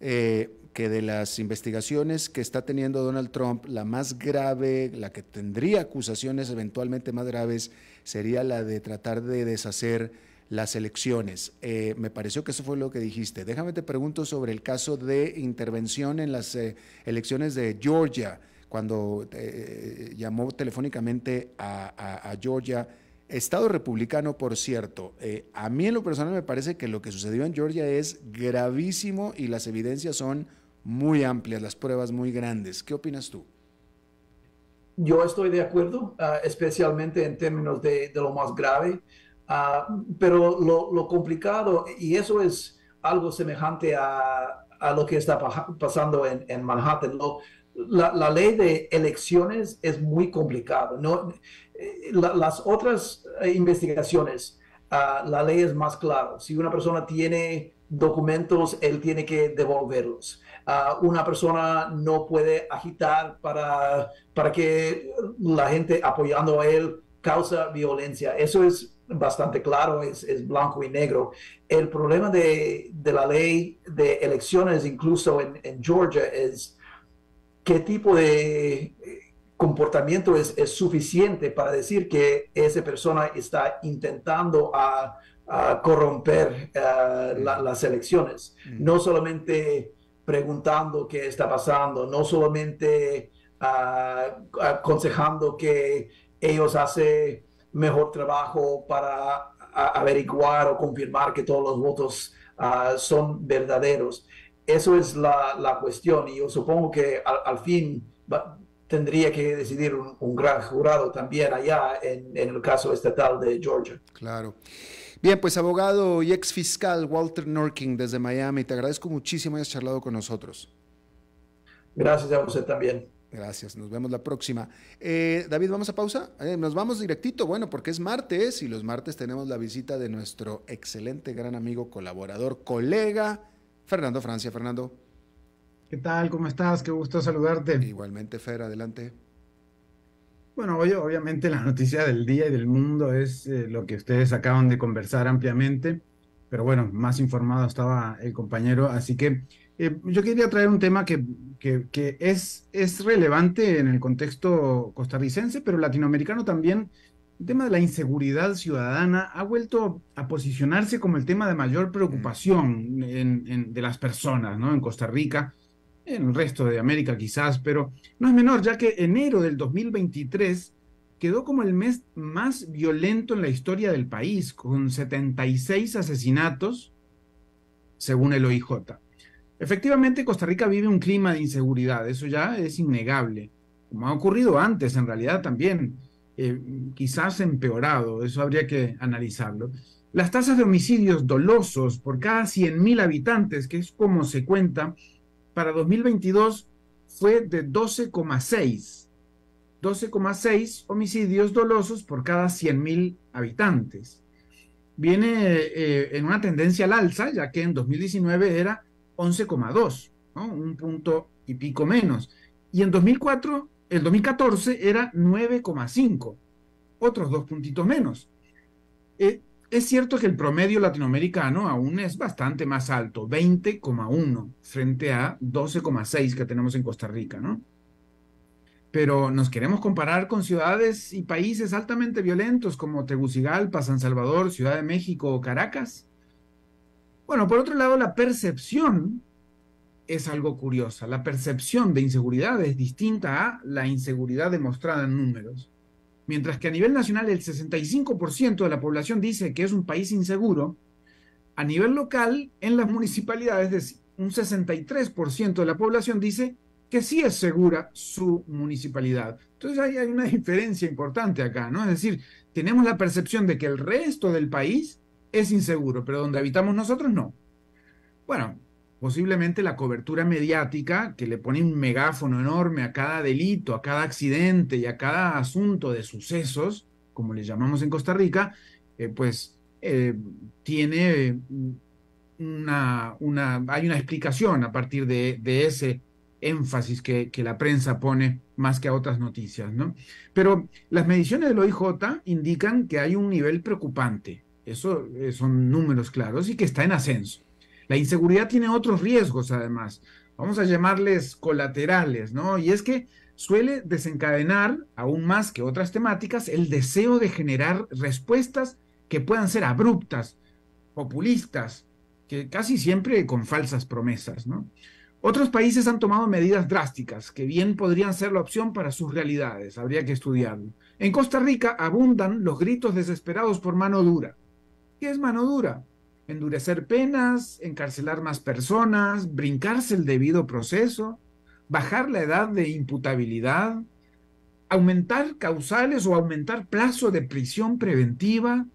eh, que de las investigaciones que está teniendo Donald Trump, la más grave, la que tendría acusaciones eventualmente más graves, sería la de tratar de deshacer las elecciones. Eh, me pareció que eso fue lo que dijiste. Déjame te pregunto sobre el caso de intervención en las eh, elecciones de Georgia, cuando llamó telefónicamente a Georgia Estado republicano, por cierto, eh, a mí en lo personal me parece que lo que sucedió en Georgia es gravísimo y las evidencias son muy amplias, las pruebas muy grandes. ¿Qué opinas tú? Yo estoy de acuerdo, ah, especialmente en términos de, lo más grave, ah, pero lo, complicado, y eso es algo semejante a, lo que está pasando en, Manhattan, ¿no?, la, la, ley de elecciones es muy complicado. ¿no? Eh, las otras eh, investigaciones, ah, la ley es más clara. Si una persona tiene documentos, él tiene que devolverlos. Ah, una persona no puede agitar para, para que la gente apoyando a él causa violencia. Eso es bastante claro, es, es blanco y negro. El problema de, de, la ley de elecciones, incluso en Georgia, es qué tipo de eh, comportamiento es, suficiente para decir que esa persona está intentando a, corromper eh, las elecciones. No solamente preguntando qué está pasando, no solamente ah, aconsejando que ellos hacen mejor trabajo para averiguar o confirmar que todos los votos ah, son verdaderos eso es la, cuestión y yo supongo que al, fin tendría que decidir un, gran jurado también allá en, el caso estatal de Georgia. Claro. Bien, pues abogado y ex fiscal Walter Norking desde Miami, te agradezco muchísimo hayas charlado con nosotros. Gracias a usted también. Gracias, nos vemos la próxima. Eh, David, ¿vamos a pausa? Eh, nos vamos directito, bueno, porque es martes y los martes tenemos la visita de nuestro excelente gran amigo, colaborador, colega, Fernando Francia. Fernando. ¿Qué tal? ¿Cómo estás? Qué gusto saludarte. Igualmente, Fer, adelante. Bueno, hoy obviamente la noticia del día y del mundo es eh, lo que ustedes acaban de conversar ampliamente, pero bueno, más informado estaba el compañero, así que eh, yo quería traer un tema que, es relevante en el contexto costarricense, pero latinoamericano también, el tema de la inseguridad ciudadana ha vuelto a posicionarse como el tema de mayor preocupación de las personas, ¿no? En Costa Rica, en el resto de América quizás, pero no es menor, ya que enero del 2023 quedó como el mes más violento en la historia del país, con 76 asesinatos, según el OIJ. Efectivamente, Costa Rica vive un clima de inseguridad, eso ya es innegable, como ha ocurrido antes en realidad también eh, quizás empeorado, eso habría que analizarlo. Las tasas de homicidios dolosos por cada 100.000 habitantes, que es como se cuenta, para 2022 fue de 12,6. 12,6 homicidios dolosos por cada 100.000 habitantes. Viene eh, en una tendencia al alza, ya que en 2019 era 11,2, un punto y pico menos. Y en 2004 el 2014 era 9,5, otros dos puntitos menos. Eh, es cierto que el promedio latinoamericano aún es bastante más alto, 20,1 frente a 12,6 que tenemos en Costa Rica, ¿no? Pero nos queremos comparar con ciudades y países altamente violentos como Tegucigalpa, San Salvador, Ciudad de México o Caracas. Bueno, por otro lado, la percepción es algo curiosa. La percepción de inseguridad es distinta a la inseguridad demostrada en números. Mientras que a nivel nacional el 65% de la población dice que es un país inseguro, a nivel local, en las municipalidades, un 63% de la población dice que sí es segura su municipalidad. Entonces hay, hay una diferencia importante acá, ¿no? Es decir, tenemos la percepción de que el resto del país es inseguro, pero donde habitamos nosotros no. Bueno, posiblemente la cobertura mediática que le pone un megáfono enorme a cada delito, a cada accidente y a cada asunto de sucesos, como le llamamos en Costa Rica, eh, pues eh, tiene una, hay una explicación a partir de, ese énfasis que, la prensa pone más que a otras noticias, ¿no? Pero las mediciones del OIJ indican que hay un nivel preocupante, eso eh, son números claros, y que está en ascenso. La inseguridad tiene otros riesgos además, vamos a llamarles colaterales, ¿no? Y es que suele desencadenar, aún más que otras temáticas, el deseo de generar respuestas que puedan ser abruptas, populistas, que casi siempre con falsas promesas, ¿no? Otros países han tomado medidas drásticas que bien podrían ser la opción para sus realidades, habría que estudiarlo. En Costa Rica abundan los gritos desesperados por mano dura. ¿Qué es mano dura? endurecer penas, encarcelar más personas, brincarse el debido proceso, bajar la edad de imputabilidad, aumentar causales o aumentar plazo de prisión preventiva.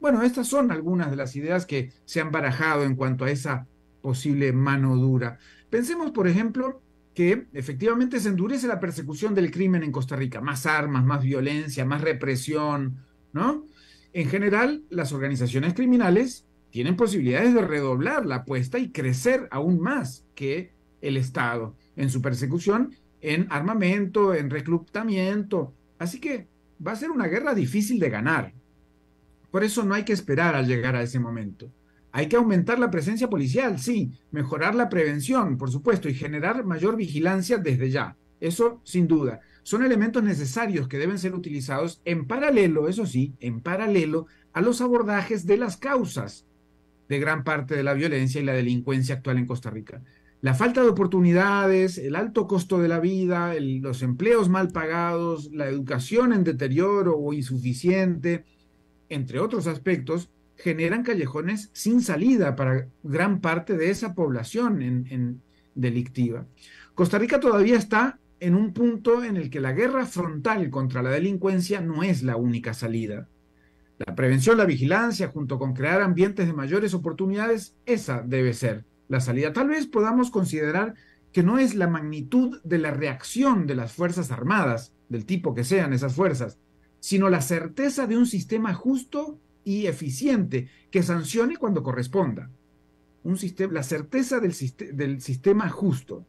Bueno, estas son algunas de las ideas que se han barajado en cuanto a esa posible mano dura. Pensemos, por ejemplo, que efectivamente se endurece la persecución del crimen en Costa Rica, más armas, más violencia, más represión, ¿no? En general, las organizaciones criminales tienen posibilidades de redoblar la apuesta y crecer aún más que el Estado en su persecución, en armamento, en reclutamiento. Así que va a ser una guerra difícil de ganar. Por eso no hay que esperar a llegar a ese momento. Hay que aumentar la presencia policial, sí, mejorar la prevención, por supuesto, y generar mayor vigilancia desde ya. Eso sin duda. Son elementos necesarios que deben ser utilizados en paralelo, eso sí, en paralelo a los abordajes de las causas de gran parte de la violencia y la delincuencia actual en Costa Rica. La falta de oportunidades, el alto costo de la vida, los empleos mal pagados, la educación en deterioro o insuficiente, entre otros aspectos, generan callejones sin salida para gran parte de esa población delictiva. Costa Rica todavía está en un punto en el que la guerra frontal contra la delincuencia no es la única salida. La prevención, la vigilancia, junto con crear ambientes de mayores oportunidades, esa debe ser la salida. Tal vez podamos considerar que no es la magnitud de la reacción de las Fuerzas Armadas, del tipo que sean esas fuerzas, sino la certeza de un sistema justo y eficiente que sancione cuando corresponda. Un sistema, la certeza del, del sistema justo.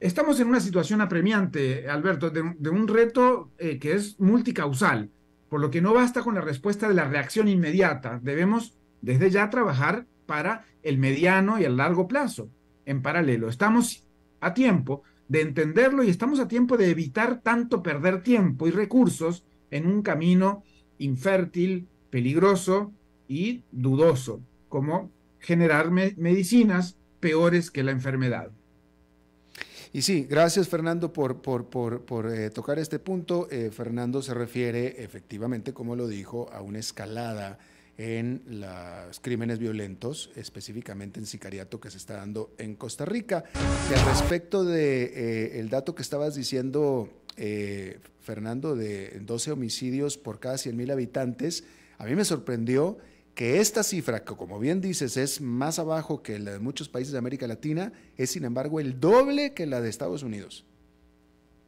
Estamos en una situación apremiante, Alberto, de, un reto eh, que es multicausal por lo que no basta con la respuesta de la reacción inmediata, debemos desde ya trabajar para el mediano y el largo plazo, en paralelo. Estamos a tiempo de entenderlo y estamos a tiempo de evitar tanto perder tiempo y recursos en un camino infértil, peligroso y dudoso, como generar medicinas peores que la enfermedad. Y sí, gracias Fernando por, por, por, por eh, tocar este punto. Eh, Fernando se refiere efectivamente, como lo dijo, a una escalada en los crímenes violentos, específicamente en sicariato que se está dando en Costa Rica. Y al respecto del de, eh, dato que estabas diciendo, Fernando, de 12 homicidios por cada 100.000 habitantes, a mí me sorprendió que esta cifra, que como bien dices es más abajo que la de muchos países de América Latina, es sin embargo el doble que la de Estados Unidos.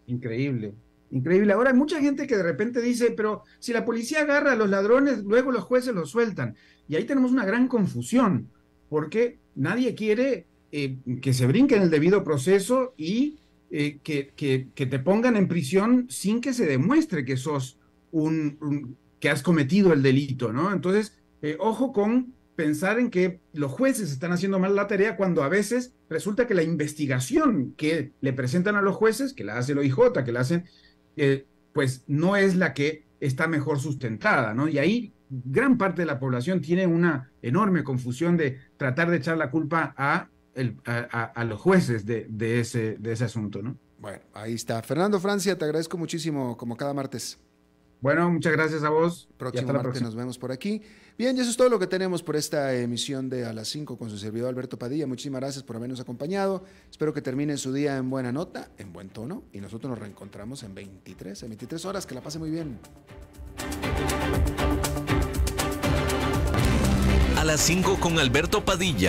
Increíble, increíble. Ahora hay mucha gente que de repente dice, pero si la policía agarra a los ladrones, luego los jueces los sueltan. Y ahí tenemos una gran confusión, porque nadie quiere eh, que se brinque en el debido proceso y eh, que, te pongan en prisión sin que se demuestre que sos un que has cometido el delito, ¿no? Entonces, eh, ojo con pensar en que los jueces están haciendo mal la tarea cuando a veces resulta que la investigación que le presentan a los jueces, que la hace el OIJ, que la hacen, eh, pues no es la que está mejor sustentada, ¿no? Y ahí gran parte de la población tiene una enorme confusión de tratar de echar la culpa a, los jueces de, ese, asunto, ¿no? Bueno, ahí está. Fernando Francia, te agradezco muchísimo, como cada martes. Bueno, muchas gracias a vos. Próximo nos vemos por aquí. Bien, y eso es todo lo que tenemos por esta emisión de A las 5 con su servidor Alberto Padilla. Muchísimas gracias por habernos acompañado. Espero que termine su día en buena nota, en buen tono, y nosotros nos reencontramos en 23, en 23 horas. Que la pase muy bien. A las 5 con Alberto Padilla.